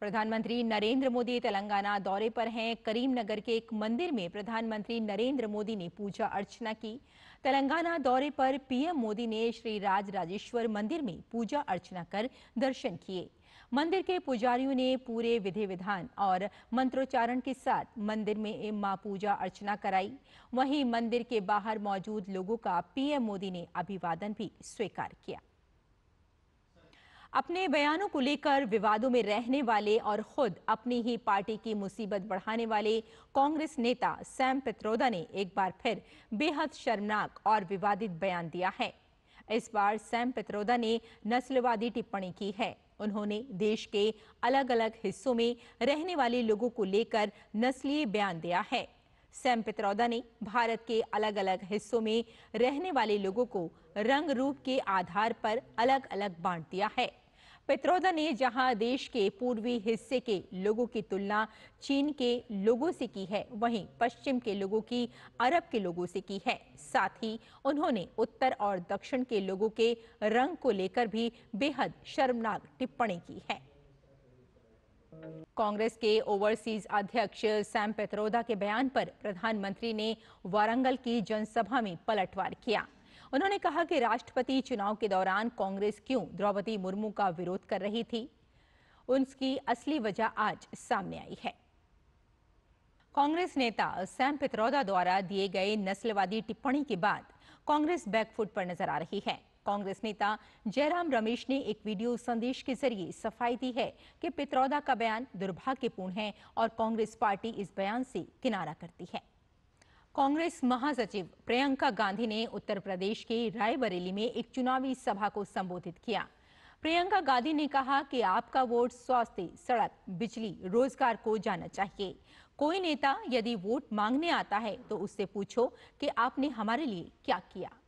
प्रधानमंत्री नरेंद्र मोदी तेलंगाना दौरे पर हैं करीमनगर के एक मंदिर में प्रधानमंत्री नरेंद्र मोदी ने पूजा अर्चना की तेलंगाना दौरे पर पीएम मोदी ने श्री राज राजेश्वर मंदिर में पूजा अर्चना कर दर्शन किए मंदिर के पुजारियों ने पूरे विधि विधान और मंत्रोच्चारण के साथ मंदिर में मां पूजा अर्चना कराई वहीं मंदिर के बाहर मौजूद लोगों का पीएम मोदी ने अभिवादन भी स्वीकार किया अपने बयानों को लेकर विवादों में रहने वाले और खुद अपनी ही पार्टी की मुसीबत बढ़ाने वाले कांग्रेस नेता सैम पित्रोदा ने एक बार फिर बेहद शर्मनाक और विवादित बयान दिया है इस बार सैम पित्रोदा ने नस्लवादी टिप्पणी की है उन्होंने देश के अलग अलग हिस्सों में रहने वाले लोगों को लेकर नस्लीय बयान दिया है सैम पित्रोदा ने भारत के अलग अलग हिस्सों में रहने वाले लोगों को रंग रूप के आधार पर अलग अलग बांट दिया है पेत्रोदा ने जहां देश के पूर्वी हिस्से के लोगों की तुलना चीन के लोगों से की है वहीं पश्चिम के लोगों की अरब के लोगों से की है साथ ही उन्होंने उत्तर और दक्षिण के लोगों के रंग को लेकर भी बेहद शर्मनाक टिप्पणी की है कांग्रेस के ओवरसीज अध्यक्ष सैम पेत्रोदा के बयान पर प्रधानमंत्री ने वारंगल की जनसभा में पलटवार किया उन्होंने कहा कि राष्ट्रपति चुनाव के दौरान कांग्रेस क्यों द्रौपदी मुर्मू का विरोध कर रही थी उनकी असली वजह आज सामने आई है कांग्रेस नेता सैम पित्रौदा द्वारा दिए गए नस्लवादी टिप्पणी के बाद कांग्रेस बैकफुट पर नजर आ रही है कांग्रेस नेता जयराम रमेश ने एक वीडियो संदेश के जरिए सफाई दी है कि पित्रौदा का बयान दुर्भाग्यपूर्ण है और कांग्रेस पार्टी इस बयान से किनारा करती है कांग्रेस महासचिव प्रियंका गांधी ने उत्तर प्रदेश के रायबरेली में एक चुनावी सभा को संबोधित किया प्रियंका गांधी ने कहा कि आपका वोट स्वास्थ्य सड़क बिजली रोजगार को जाना चाहिए कोई नेता यदि वोट मांगने आता है तो उससे पूछो कि आपने हमारे लिए क्या किया